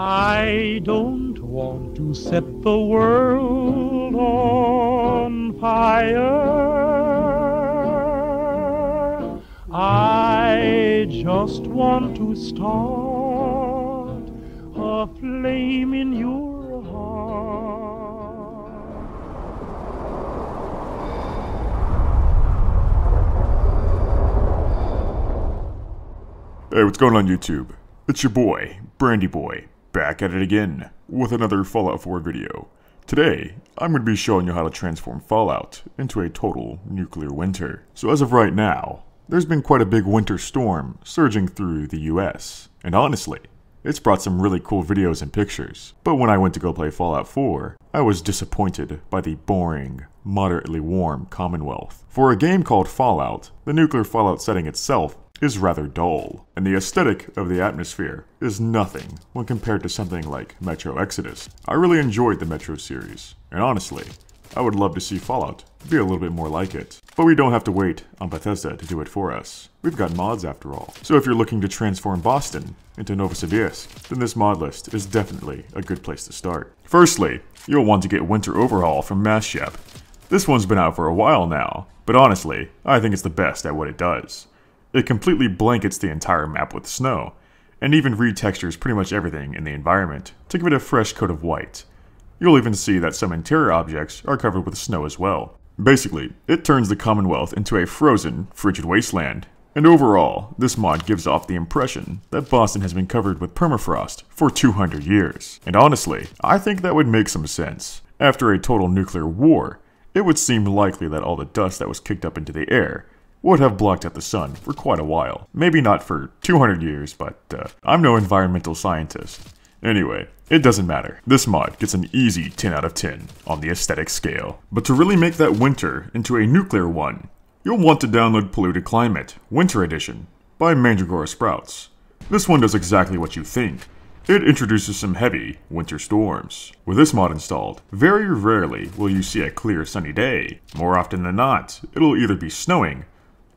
I don't want to set the world on fire. I just want to start a flame in your heart. Hey, what's going on YouTube? It's your boy, Brandy Boy, back at it again with another Fallout 4 video. Today, I'm going to be showing you how to transform Fallout into a total nuclear winter. So as of right now, there's been quite a big winter storm surging through the US, and honestly, it's brought some really cool videos and pictures. But when I went to go play Fallout 4, I was disappointed by the boring, moderately warm Commonwealth. For a game called Fallout, the nuclear Fallout setting itself is rather dull, and the aesthetic of the atmosphere is nothing when compared to something like Metro Exodus. I really enjoyed the Metro series, and honestly, I would love to see Fallout be a little bit more like it. But we don't have to wait on Bethesda to do it for us. We've got mods after all. So if you're looking to transform Boston into Novosibirsk, then this mod list is definitely a good place to start. Firstly, you'll want to get Winter Overhaul from Mass Shep. This one's been out for a while now, but honestly, I think it's the best at what it does. It completely blankets the entire map with snow, and even retextures pretty much everything in the environment to give it a fresh coat of white. You'll even see that some interior objects are covered with snow as well. Basically, it turns the Commonwealth into a frozen, frigid wasteland, and overall, this mod gives off the impression that Boston has been covered with permafrost for 200 years. And honestly, I think that would make some sense. After a total nuclear war, it would seem likely that all the dust that was kicked up into the air would have blocked out the sun for quite a while. Maybe not for 200 years, but uh, I'm no environmental scientist. Anyway, it doesn't matter. This mod gets an easy 10 out of 10 on the aesthetic scale. But to really make that winter into a nuclear one, you'll want to download Polluted Climate Winter Edition by Mandragora Sprouts. This one does exactly what you think. It introduces some heavy winter storms. With this mod installed, very rarely will you see a clear sunny day. More often than not, it'll either be snowing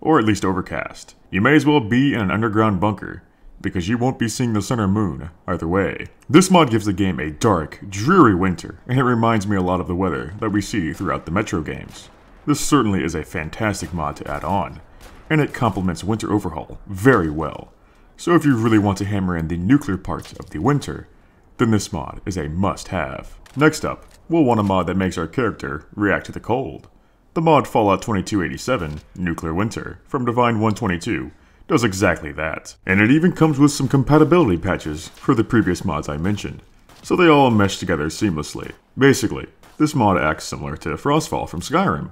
or at least overcast. You may as well be in an underground bunker, because you won't be seeing the sun or moon either way. This mod gives the game a dark, dreary winter, and it reminds me a lot of the weather that we see throughout the Metro games. This certainly is a fantastic mod to add on, and it complements Winter Overhaul very well. So if you really want to hammer in the nuclear parts of the winter, then this mod is a must-have. Next up, we'll want a mod that makes our character react to the cold. The mod Fallout 2287, Nuclear Winter, from Divine 122, does exactly that. And it even comes with some compatibility patches for the previous mods I mentioned, so they all mesh together seamlessly. Basically, this mod acts similar to Frostfall from Skyrim,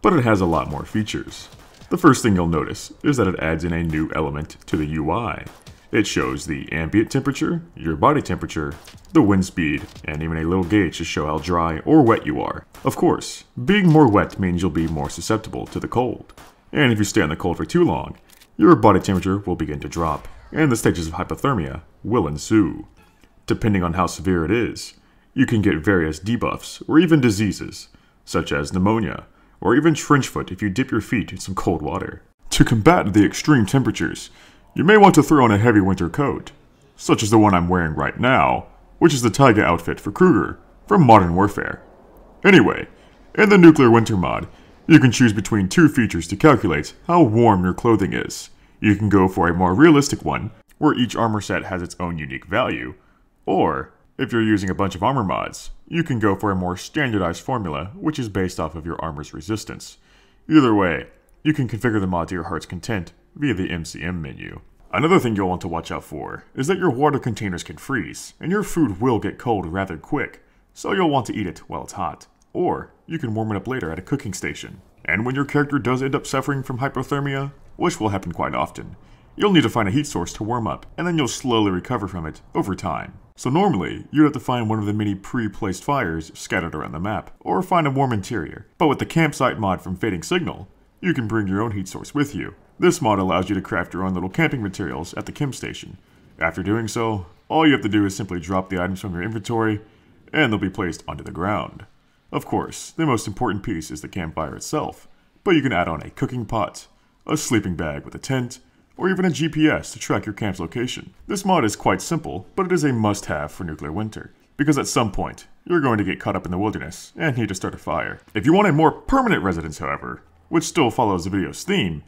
but it has a lot more features. The first thing you'll notice is that it adds in a new element to the UI, it shows the ambient temperature, your body temperature, the wind speed, and even a little gauge to show how dry or wet you are. Of course, being more wet means you'll be more susceptible to the cold. And if you stay in the cold for too long, your body temperature will begin to drop, and the stages of hypothermia will ensue. Depending on how severe it is, you can get various debuffs or even diseases, such as pneumonia, or even trench foot if you dip your feet in some cold water. To combat the extreme temperatures, you may want to throw on a heavy winter coat, such as the one I'm wearing right now, which is the Taiga outfit for Kruger from Modern Warfare. Anyway, in the Nuclear Winter mod, you can choose between two features to calculate how warm your clothing is. You can go for a more realistic one, where each armor set has its own unique value, or, if you're using a bunch of armor mods, you can go for a more standardized formula, which is based off of your armor's resistance. Either way, you can configure the mod to your heart's content via the MCM menu. Another thing you'll want to watch out for is that your water containers can freeze, and your food will get cold rather quick, so you'll want to eat it while it's hot. Or you can warm it up later at a cooking station. And when your character does end up suffering from hypothermia, which will happen quite often, you'll need to find a heat source to warm up, and then you'll slowly recover from it over time. So normally, you'd have to find one of the many pre-placed fires scattered around the map, or find a warm interior. But with the campsite mod from Fading Signal, you can bring your own heat source with you, this mod allows you to craft your own little camping materials at the Kim station. After doing so, all you have to do is simply drop the items from your inventory, and they'll be placed onto the ground. Of course, the most important piece is the campfire itself, but you can add on a cooking pot, a sleeping bag with a tent, or even a GPS to track your camp's location. This mod is quite simple, but it is a must-have for nuclear winter, because at some point, you're going to get caught up in the wilderness and need to start a fire. If you wanted more permanent residence, however, which still follows the video's theme,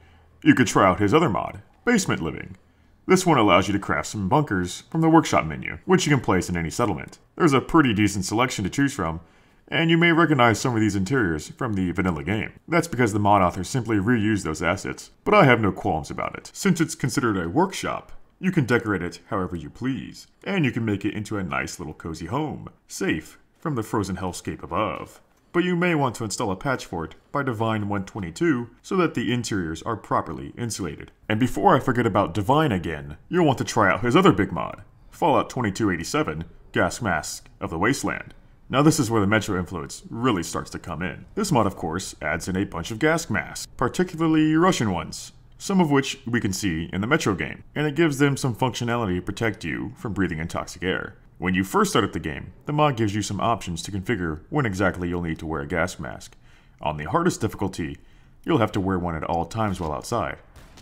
you could try out his other mod, Basement Living. This one allows you to craft some bunkers from the workshop menu, which you can place in any settlement. There's a pretty decent selection to choose from, and you may recognize some of these interiors from the vanilla game. That's because the mod author simply reused those assets, but I have no qualms about it. Since it's considered a workshop, you can decorate it however you please, and you can make it into a nice little cozy home, safe from the frozen hellscape above but you may want to install a patch for it by Divine 122 so that the interiors are properly insulated. And before I forget about Divine again, you'll want to try out his other big mod, Fallout 2287, Gas Mask of the Wasteland. Now this is where the Metro influence really starts to come in. This mod of course adds in a bunch of gas masks, particularly Russian ones, some of which we can see in the Metro game, and it gives them some functionality to protect you from breathing in toxic air. When you first start up the game, the mod gives you some options to configure when exactly you'll need to wear a gas mask. On the hardest difficulty, you'll have to wear one at all times while outside,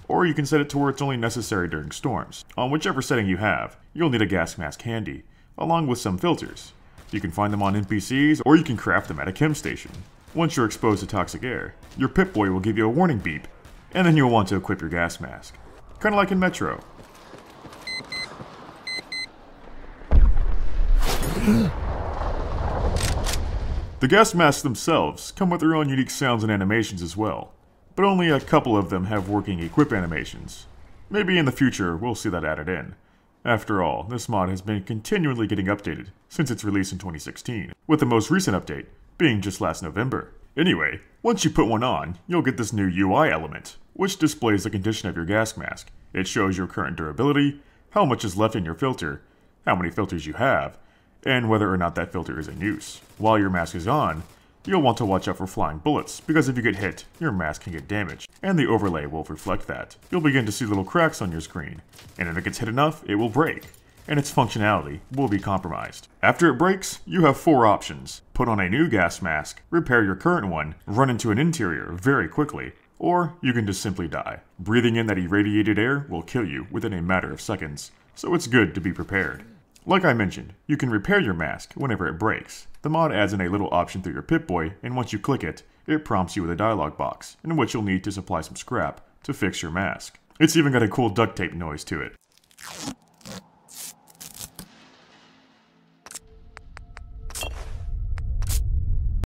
or you can set it to where it's only necessary during storms. On whichever setting you have, you'll need a gas mask handy, along with some filters. You can find them on NPCs, or you can craft them at a chem station. Once you're exposed to toxic air, your Pip-Boy will give you a warning beep, and then you'll want to equip your gas mask. Kinda like in Metro, the gas masks themselves come with their own unique sounds and animations as well, but only a couple of them have working equip animations. Maybe in the future we'll see that added in. After all, this mod has been continually getting updated since its release in 2016, with the most recent update being just last November. Anyway, once you put one on, you'll get this new UI element, which displays the condition of your gas mask. It shows your current durability, how much is left in your filter, how many filters you have, and whether or not that filter is in use. While your mask is on, you'll want to watch out for flying bullets, because if you get hit, your mask can get damaged, and the overlay will reflect that. You'll begin to see little cracks on your screen, and if it gets hit enough, it will break, and its functionality will be compromised. After it breaks, you have four options. Put on a new gas mask, repair your current one, run into an interior very quickly, or you can just simply die. Breathing in that irradiated air will kill you within a matter of seconds, so it's good to be prepared. Like I mentioned, you can repair your mask whenever it breaks. The mod adds in a little option through your Pip-Boy, and once you click it, it prompts you with a dialog box, in which you'll need to supply some scrap to fix your mask. It's even got a cool duct tape noise to it.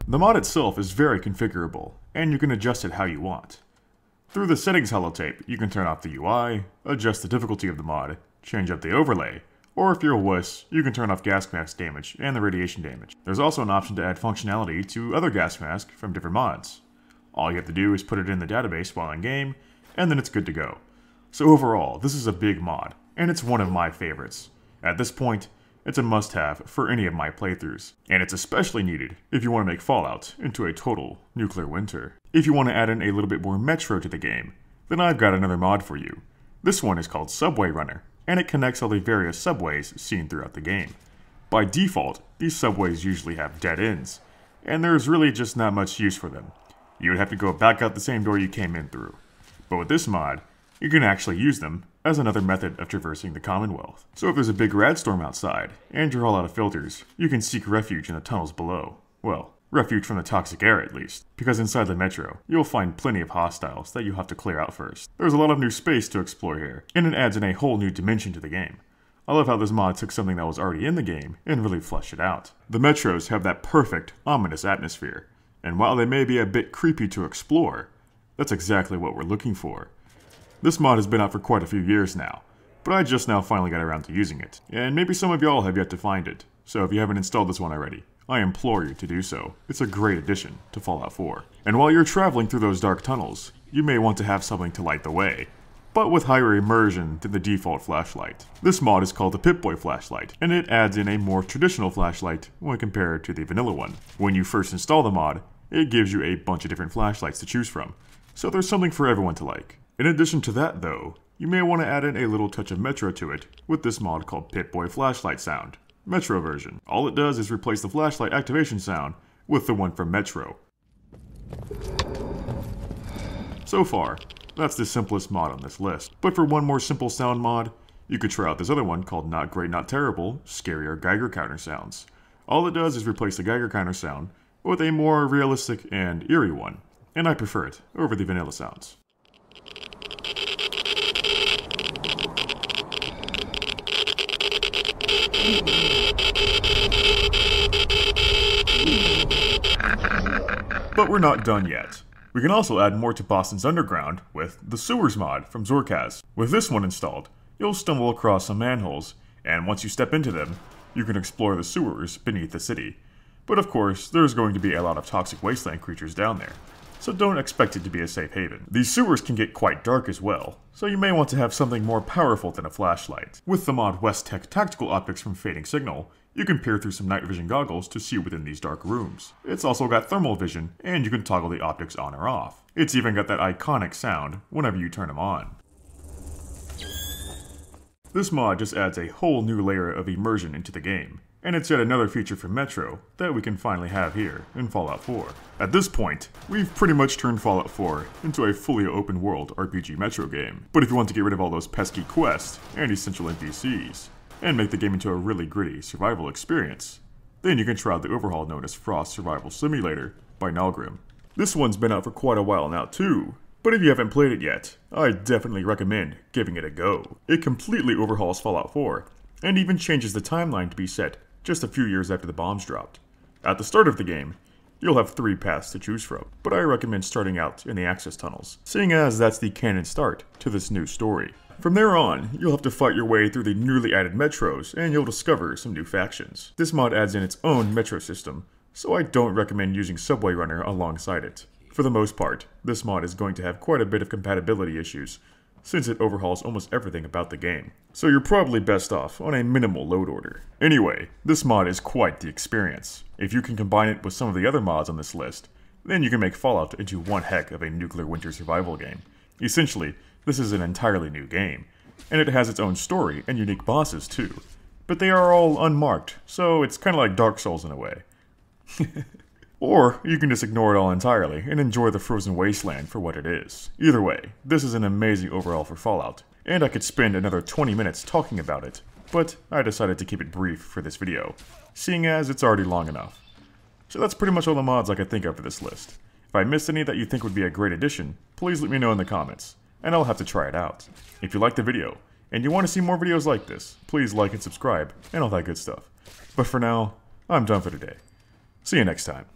The mod itself is very configurable, and you can adjust it how you want. Through the settings holotape, you can turn off the UI, adjust the difficulty of the mod, change up the overlay, or if you're a wuss, you can turn off gas mask damage and the radiation damage. There's also an option to add functionality to other gas masks from different mods. All you have to do is put it in the database while in game, and then it's good to go. So overall, this is a big mod, and it's one of my favorites. At this point, it's a must-have for any of my playthroughs, and it's especially needed if you want to make Fallout into a total nuclear winter. If you want to add in a little bit more Metro to the game, then I've got another mod for you. This one is called Subway Runner, and it connects all the various subways seen throughout the game. By default, these subways usually have dead ends, and there's really just not much use for them. You would have to go back out the same door you came in through. But with this mod, you can actually use them as another method of traversing the Commonwealth. So if there's a big rad storm outside, and you're all out of filters, you can seek refuge in the tunnels below. Well, Refuge from the toxic air, at least, because inside the metro, you'll find plenty of hostiles that you'll have to clear out first. There's a lot of new space to explore here, and it adds in a whole new dimension to the game. I love how this mod took something that was already in the game and really fleshed it out. The metros have that perfect, ominous atmosphere, and while they may be a bit creepy to explore, that's exactly what we're looking for. This mod has been out for quite a few years now, but I just now finally got around to using it, and maybe some of y'all have yet to find it, so if you haven't installed this one already, I implore you to do so. It's a great addition to Fallout 4. And while you're traveling through those dark tunnels, you may want to have something to light the way, but with higher immersion than the default flashlight. This mod is called the Pip-Boy flashlight, and it adds in a more traditional flashlight when compared to the vanilla one. When you first install the mod, it gives you a bunch of different flashlights to choose from, so there's something for everyone to like. In addition to that though, you may want to add in a little touch of Metro to it with this mod called Pip-Boy flashlight sound. Metro version. All it does is replace the flashlight activation sound with the one from Metro. So far, that's the simplest mod on this list. But for one more simple sound mod, you could try out this other one called Not Great Not Terrible, Scarier Geiger Counter Sounds. All it does is replace the Geiger counter sound with a more realistic and eerie one, and I prefer it over the vanilla sounds. But we're not done yet. We can also add more to Boston's Underground with the Sewers mod from Zorkaz. With this one installed, you'll stumble across some manholes, and once you step into them, you can explore the sewers beneath the city. But of course, there's going to be a lot of toxic wasteland creatures down there, so don't expect it to be a safe haven. These sewers can get quite dark as well, so you may want to have something more powerful than a flashlight. With the mod West Tech Tactical Optics from Fading Signal, you can peer through some night vision goggles to see within these dark rooms. It's also got thermal vision, and you can toggle the optics on or off. It's even got that iconic sound whenever you turn them on. This mod just adds a whole new layer of immersion into the game, and it's yet another feature from Metro that we can finally have here in Fallout 4. At this point, we've pretty much turned Fallout 4 into a fully open world RPG Metro game, but if you want to get rid of all those pesky quests and essential NPCs, and make the game into a really gritty survival experience. Then you can try out the overhaul known as Frost Survival Simulator by Nalgrim. This one's been out for quite a while now too, but if you haven't played it yet, I definitely recommend giving it a go. It completely overhauls Fallout 4, and even changes the timeline to be set just a few years after the bombs dropped. At the start of the game, you'll have three paths to choose from, but I recommend starting out in the access tunnels, seeing as that's the canon start to this new story. From there on, you'll have to fight your way through the newly added metros, and you'll discover some new factions. This mod adds in its own metro system, so I don't recommend using Subway Runner alongside it. For the most part, this mod is going to have quite a bit of compatibility issues, since it overhauls almost everything about the game. So you're probably best off on a minimal load order. Anyway, this mod is quite the experience. If you can combine it with some of the other mods on this list, then you can make Fallout into one heck of a nuclear winter survival game. Essentially, this is an entirely new game, and it has its own story and unique bosses too. But they are all unmarked, so it's kind of like Dark Souls in a way. or you can just ignore it all entirely and enjoy the frozen wasteland for what it is. Either way, this is an amazing overall for Fallout, and I could spend another 20 minutes talking about it, but I decided to keep it brief for this video, seeing as it's already long enough. So that's pretty much all the mods I could think of for this list. If I missed any that you think would be a great addition, please let me know in the comments and I'll have to try it out. If you liked the video, and you want to see more videos like this, please like and subscribe, and all that good stuff. But for now, I'm done for today. See you next time.